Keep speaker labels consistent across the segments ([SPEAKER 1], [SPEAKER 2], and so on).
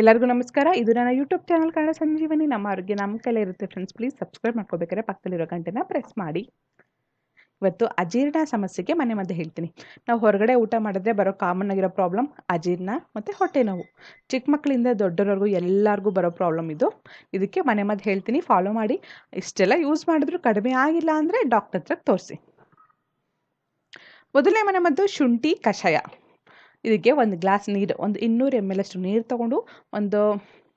[SPEAKER 1] ಎಲ್ಲರಿಗೂ ನಮಸ್ಕಾರ ಇದು ನನ್ನ ಯೂಟ್ಯೂಬ್ ಚಾನಲ್ ಕನ್ನಡ ಸಂಜೀವನಿ ನಮ್ಮ ಆರೋಗ್ಯ ನಮ್ಮ ಕೈಲೇ ಇರುತ್ತೆ ಫ್ರೆಂಡ್ಸ್ ಪ್ಲೀಸ್ ಸಬ್ಸ್ಕ್ರೈಬ್ ಮಾಡ್ಕೋಬೇಕಾದ್ರೆ ಪಕ್ಕದಲ್ಲಿರೋ ಗಂಟೆನ ಪ್ರೆಸ್ ಮಾಡಿ ಇವತ್ತು ಅಜೀರ್ಣ ಸಮಸ್ಯೆಗೆ ಮನೆ ಮದ್ದು ಹೇಳ್ತೀನಿ ನಾವು ಹೊರಗಡೆ ಊಟ ಮಾಡಿದ್ರೆ ಬರೋ ಕಾಮನ್ ಆಗಿರೋ ಪ್ರಾಬ್ಲಮ್ ಅಜೀರ್ಣ ಮತ್ತು ಹೊಟ್ಟೆ ನೋವು ಚಿಕ್ಕ ಮಕ್ಕಳಿಂದ ದೊಡ್ಡವರೆಗೂ ಎಲ್ಲರಿಗೂ ಬರೋ ಪ್ರಾಬ್ಲಮ್ ಇದು ಇದಕ್ಕೆ ಮನೆ ಮದ್ದು ಹೇಳ್ತೀನಿ ಫಾಲೋ ಮಾಡಿ ಇಷ್ಟೆಲ್ಲ ಯೂಸ್ ಮಾಡಿದ್ರು ಕಡಿಮೆ ಆಗಿಲ್ಲ ಅಂದರೆ ಡಾಕ್ಟರ್ ಹತ್ರ ತೋರಿಸಿ ಮೊದಲನೇ ಮನೆ ಮದ್ದು ಶುಂಠಿ ಕಷಾಯ ಇದಕ್ಕೆ ಒಂದು ಗ್ಲಾಸ್ ನೀರು ಒಂದು ಇನ್ನೂರು ಎಮ್ ಎಲ್ ಅಷ್ಟು ನೀರು ತೊಗೊಂಡು ಒಂದು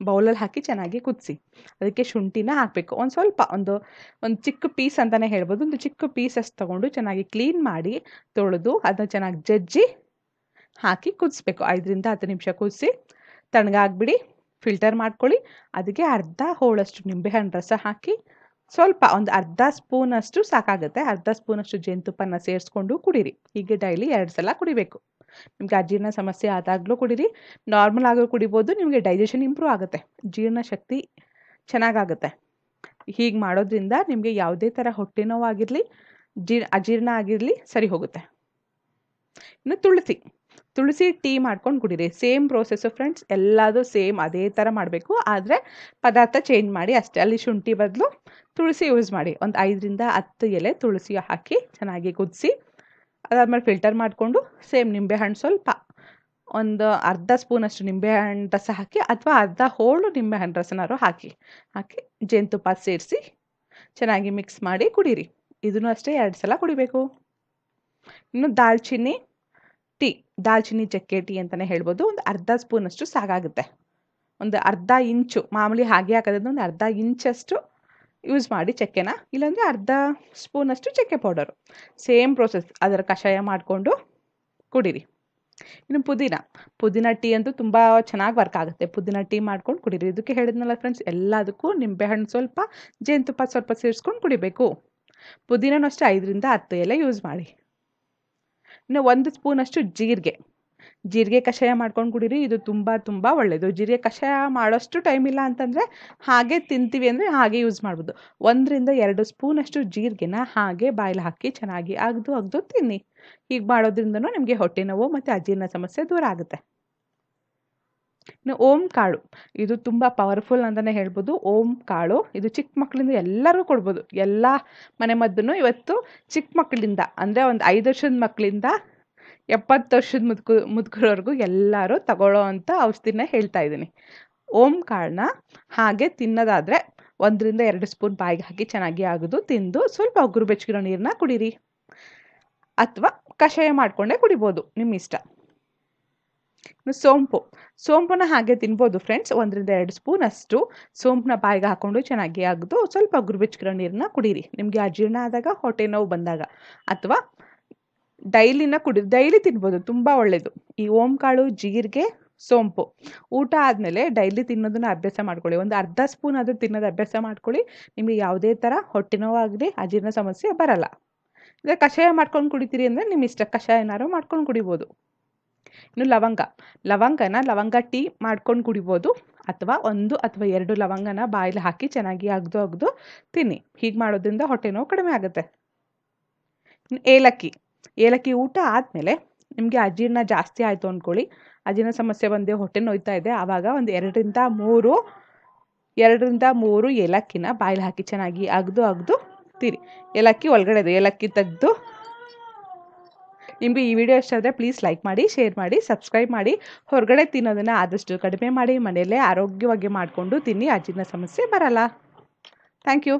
[SPEAKER 1] ಬೌಲಲ್ಲಿ ಹಾಕಿ ಚೆನ್ನಾಗಿ ಕುದಿಸಿ ಅದಕ್ಕೆ ಶುಂಠಿನ ಹಾಕಬೇಕು ಒಂದು ಸ್ವಲ್ಪ ಒಂದು ಒಂದು ಚಿಕ್ಕ ಪೀಸ್ ಅಂತಲೇ ಹೇಳ್ಬೋದು ಒಂದು ಚಿಕ್ಕ ಪೀಸಸ್ ತೊಗೊಂಡು ಚೆನ್ನಾಗಿ ಕ್ಲೀನ್ ಮಾಡಿ ತೊಳೆದು ಅದನ್ನ ಚೆನ್ನಾಗಿ ಜಜ್ಜಿ ಹಾಕಿ ಕುದಿಸ್ಬೇಕು ಐದರಿಂದ ಹತ್ತು ನಿಮಿಷ ಕುದಿಸಿ ತಣ್ಣಗಾಗ್ಬಿಡಿ ಫಿಲ್ಟರ್ ಮಾಡ್ಕೊಳ್ಳಿ ಅದಕ್ಕೆ ಅರ್ಧ ಹೋಳಷ್ಟು ನಿಂಬೆಹಣ್ಣು ರಸ ಹಾಕಿ ಸ್ವಲ್ಪ ಒಂದು ಅರ್ಧ ಸ್ಪೂನಷ್ಟು ಸಾಕಾಗುತ್ತೆ ಅರ್ಧ ಸ್ಪೂನಷ್ಟು ಜೇನುತುಪ್ಪನ ಸೇರಿಸ್ಕೊಂಡು ಕುಡೀರಿ ಹೀಗೆ ಡೈಲಿ ಎರಡು ಸಲ ಕುಡಿಬೇಕು ನಿಮ್ಗೆ ಅಜೀರ್ಣ ಸಮಸ್ಯೆ ಆದಾಗಲೂ ಕುಡೀರಿ ನಾರ್ಮಲ್ ಆಗಲೂ ಕುಡಿಬೋದು ನಿಮಗೆ ಡೈಜೆಷನ್ ಇಂಪ್ರೂವ್ ಆಗುತ್ತೆ ಜೀರ್ಣ ಶಕ್ತಿ ಚೆನ್ನಾಗಾಗುತ್ತೆ ಹೀಗೆ ಮಾಡೋದ್ರಿಂದ ನಿಮಗೆ ಯಾವುದೇ ಥರ ಹೊಟ್ಟೆ ನೋವಾಗಿರಲಿ ಜೀರ್ ಅಜೀರ್ಣ ಆಗಿರಲಿ ಸರಿ ಹೋಗುತ್ತೆ ಇನ್ನು ತುಳಸಿ ತುಳಸಿ ಟೀ ಮಾಡ್ಕೊಂಡು ಕುಡಿರಿ ಸೇಮ್ ಪ್ರೋಸೆಸ್ಸು ಫ್ರೆಂಡ್ಸ್ ಎಲ್ಲದೂ ಸೇಮ್ ಅದೇ ಥರ ಮಾಡಬೇಕು ಆದರೆ ಪದಾರ್ಥ ಚೇಂಜ್ ಮಾಡಿ ಅಷ್ಟೇ ಅಲ್ಲಿ ಶುಂಠಿ ಬದಲು ತುಳಸಿ ಯೂಸ್ ಮಾಡಿ ಒಂದು ಐದರಿಂದ ಹತ್ತು ಎಲೆ ತುಳಸಿ ಹಾಕಿ ಚೆನ್ನಾಗಿ ಕುದಿಸಿ ಅದಾದಮೇಲೆ ಫಿಲ್ಟರ್ ಮಾಡಿಕೊಂಡು ಸೇಮ್ ನಿಂಬೆಹಣ್ಣು ಸ್ವಲ್ಪ ಒಂದು ಅರ್ಧ ಸ್ಪೂನಷ್ಟು ನಿಂಬೆಹಣ್ಣು ರಸ ಹಾಕಿ ಅಥವಾ ಅರ್ಧ ಹೋಳು ನಿಂಬೆಹಣ್ಣು ರಸನಾರು ಹಾಕಿ ಹಾಕಿ ಜೇನುತುಪ್ಪ ಸೇರಿಸಿ ಚೆನ್ನಾಗಿ ಮಿಕ್ಸ್ ಮಾಡಿ ಕುಡೀರಿ ಇದನ್ನು ಅಷ್ಟೇ ಎರಡು ಸಲ ಕುಡಿಬೇಕು ಇನ್ನು ದಾಲ್ಚಿನ್ನಿ ಟೀ ದಾಲ್ಚಿನ್ನಿ ಚಕ್ಕೆ ಟೀ ಅಂತಲೇ ಹೇಳ್ಬೋದು ಒಂದು ಅರ್ಧ ಸ್ಪೂನಷ್ಟು ಸಾಕಾಗುತ್ತೆ ಒಂದು ಅರ್ಧ ಇಂಚು ಮಾಮೂಲಿ ಹಾಗೆ ಹಾಕೋದ್ರಿಂದ ಒಂದು ಅರ್ಧ ಇಂಚಷ್ಟು ಯೂಸ್ ಮಾಡಿ ಚಕ್ಕೆನ ಇಲ್ಲಾಂದರೆ ಅರ್ಧ ಸ್ಪೂನಷ್ಟು ಚಕ್ಕೆ ಪೌಡರು ಸೇಮ್ ಪ್ರೋಸೆಸ್ ಅದರ ಕಷಾಯ ಮಾಡಿಕೊಂಡು ಕುಡೀರಿ ಇನ್ನು ಪುದೀನ ಪುದೀನ ಟೀ ಅಂತೂ ತುಂಬ ಚೆನ್ನಾಗಿ ವರ್ಕ್ ಆಗುತ್ತೆ ಪುದೀನ ಟೀ ಮಾಡ್ಕೊಂಡು ಕುಡೀರಿ ಇದಕ್ಕೆ ಹೇಳಿದ್ನಲ್ಲ ಫ್ರೆಂಡ್ಸ್ ಎಲ್ಲದಕ್ಕೂ ನಿಂಬೆಹಣ್ಣು ಸ್ವಲ್ಪ ಜೇನುತುಪ್ಪ ಸ್ವಲ್ಪ ಸೇರಿಸ್ಕೊಂಡು ಕುಡಿಬೇಕು ಪುದೀನೂ ಅಷ್ಟೇ ಐದರಿಂದ ಹತ್ತು ಎಲೆ ಯೂಸ್ ಮಾಡಿ ಇನ್ನು ಒಂದು ಸ್ಪೂನಷ್ಟು ಜೀರಿಗೆ ಜೀರಿಗೆ ಕಷಾಯ ಮಾಡ್ಕೊಂಡು ಕುಡೀರಿ ಇದು ತುಂಬ ತುಂಬ ಒಳ್ಳೆಯದು ಜೀರಿಗೆ ಕಷಾಯ ಮಾಡೋಷ್ಟು ಟೈಮ್ ಇಲ್ಲ ಅಂತಂದರೆ ಹಾಗೆ ತಿಂತೀವಿ ಅಂದರೆ ಹಾಗೆ ಯೂಸ್ ಮಾಡ್ಬೋದು ಒಂದರಿಂದ ಎರಡು ಸ್ಪೂನಷ್ಟು ಜೀರಿಗೆನ ಹಾಗೆ ಬಾಯಲ್ಲಿ ಹಾಕಿ ಚೆನ್ನಾಗಿ ಅಗ್ದು ಅಗ್ದು ತಿನ್ನಿ ಹೀಗೆ ಮಾಡೋದ್ರಿಂದನೂ ನಿಮಗೆ ಹೊಟ್ಟೆ ನೋವು ಮತ್ತು ಅಜೀರ್ಣ ಸಮಸ್ಯೆ ದೂರ ಆಗುತ್ತೆ ಓಂ ಕಾಳು ಇದು ತುಂಬ ಪವರ್ಫುಲ್ ಅಂತಲೇ ಹೇಳ್ಬೋದು ಓಂ ಕಾಳು ಇದು ಚಿಕ್ಕ ಮಕ್ಕಳಿಂದ ಎಲ್ಲರೂ ಕೊಡ್ಬೋದು ಎಲ್ಲ ಮನೆ ಇವತ್ತು ಚಿಕ್ಕ ಮಕ್ಕಳಿಂದ ಅಂದರೆ ಒಂದು ಐದು ವರ್ಷದ ಮಕ್ಕಳಿಂದ ಎಪ್ಪತ್ತು ವರ್ಷದ ಮುದುಕು ಮುದುಕರವರೆಗೂ ಎಲ್ಲರೂ ತಗೊಳ್ಳೋ ಅಂಥ ಔಷಧಿನ ಹೇಳ್ತಾ ಇದ್ದೀನಿ ಓಂ ಕಾಳನ್ನ ಹಾಗೆ ತಿನ್ನೋದಾದರೆ ಒಂದರಿಂದ ಎರಡು ಸ್ಪೂನ್ ಬಾಯಿಗೆ ಹಾಕಿ ಚೆನ್ನಾಗಿ ಆಗೋದು ತಿಂದು ಸ್ವಲ್ಪ ಉಗುರು ಬೆಚ್ಚಗಿರೋ ನೀರನ್ನ ಕುಡೀರಿ ಅಥವಾ ಕಷಾಯ ಮಾಡಿಕೊಂಡೇ ಕುಡಿಬೋದು ನಿಮ್ಮ ಇಷ್ಟ ಸೋಂಪು ಸೋಂಪನ್ನ ಹಾಗೆ ತಿನ್ಬೋದು ಫ್ರೆಂಡ್ಸ್ ಒಂದರಿಂದ ಎರಡು ಸ್ಪೂನ್ ಅಷ್ಟು ಸೋಂಪನ್ನ ಬಾಯಿಗೆ ಹಾಕೊಂಡು ಚೆನ್ನಾಗಿ ಅಗೆದು ಸ್ವಲ್ಪ ಗುರುಬಿಚ್ಕಿರೋ ನೀರನ್ನ ಕುಡೀರಿ ನಿಮಗೆ ಅಜೀರ್ಣ ಆದಾಗ ಹೊಟ್ಟೆ ನೋವು ಬಂದಾಗ ಅಥವಾ ಡೈಲಿನ ಕುಡಿ ಡೈಲಿ ತಿನ್ಬೋದು ತುಂಬ ಒಳ್ಳೆಯದು ಈ ಓಂ ಕಾಳು ಜೀರಿಗೆ ಸೋಂಪು ಊಟ ಆದಮೇಲೆ ಡೈಲಿ ತಿನ್ನೋದನ್ನ ಅಭ್ಯಾಸ ಮಾಡ್ಕೊಳ್ಳಿ ಒಂದು ಅರ್ಧ ಸ್ಪೂನ್ ಆದರೂ ತಿನ್ನೋದು ಅಭ್ಯಾಸ ಮಾಡ್ಕೊಳ್ಳಿ ನಿಮಗೆ ಯಾವುದೇ ಥರ ಹೊಟ್ಟೆ ನೋವಾಗಲಿ ಅಜೀರ್ಣ ಸಮಸ್ಯೆ ಬರಲ್ಲ ಇಲ್ಲ ಕಷಾಯ ಮಾಡ್ಕೊಂಡು ಕುಡಿತೀರಿ ಅಂದರೆ ನಿಮ್ಮ ಇಷ್ಟ ಕಷಾಯ ಏನಾದ್ರು ಮಾಡ್ಕೊಂಡು ಕುಡಿಬೋದು ಇನ್ನು ಲವಂಗ ಲವಂಗನ ಲವಂಗ ಟೀ ಮಾಡ್ಕೊಂಡು ಕುಡಿಬೋದು ಅಥವಾ ಒಂದು ಅಥವಾ ಎರಡು ಲವಂಗನ ಬಾಯಲ್ಲಿ ಹಾಕಿ ಚೆನ್ನಾಗಿ ಅಗ್ದು ಅಗ್ದು ತಿನ್ನಿ ಹೀಗೆ ಮಾಡೋದ್ರಿಂದ ಹೊಟ್ಟೆ ನೋವು ಕಡಿಮೆ ಆಗುತ್ತೆ ಏಲಕ್ಕಿ ಏಲಕ್ಕಿ ಊಟ ಆದಮೇಲೆ ನಿಮಗೆ ಅಜೀರ್ಣ ಜಾಸ್ತಿ ಆಯಿತು ಅಂದ್ಕೊಳ್ಳಿ ಅಜೀರ್ಣ ಸಮಸ್ಯೆ ಬಂದೆ ಹೊಟ್ಟೆ ನೋಯ್ತಾ ಇದೆ ಆವಾಗ ಒಂದು ಎರಡರಿಂದ ಮೂರು ಎರಡರಿಂದ ಮೂರು ಏಲಕ್ಕಿನ ಬಾಯಲ್ಲಿ ಹಾಕಿ ಚೆನ್ನಾಗಿ ಅಗ್ದು ಅಗ್ದು ತಿರಿ ಏಲಕ್ಕಿ ಒಳಗಡೆ ಏಲಕ್ಕಿ ತೆಗೆದು ನಿಮಗೆ ಈ ವಿಡಿಯೋ ಇಷ್ಟ ಆದರೆ ಪ್ಲೀಸ್ ಲೈಕ್ ಮಾಡಿ ಶೇರ್ ಮಾಡಿ ಸಬ್ಸ್ಕ್ರೈಬ್ ಮಾಡಿ ಹೊರಗಡೆ ತಿನ್ನೋದನ್ನು ಆದಷ್ಟು ಕಡಿಮೆ ಮಾಡಿ ಮನೆಯಲ್ಲೇ ಆರೋಗ್ಯವಾಗಿ ಮಾಡಿಕೊಂಡು ತಿನ್ನಿ ಅಜೀರ್ಣ ಸಮಸ್ಯೆ ಬರಲ್ಲ ಥ್ಯಾಂಕ್ ಯು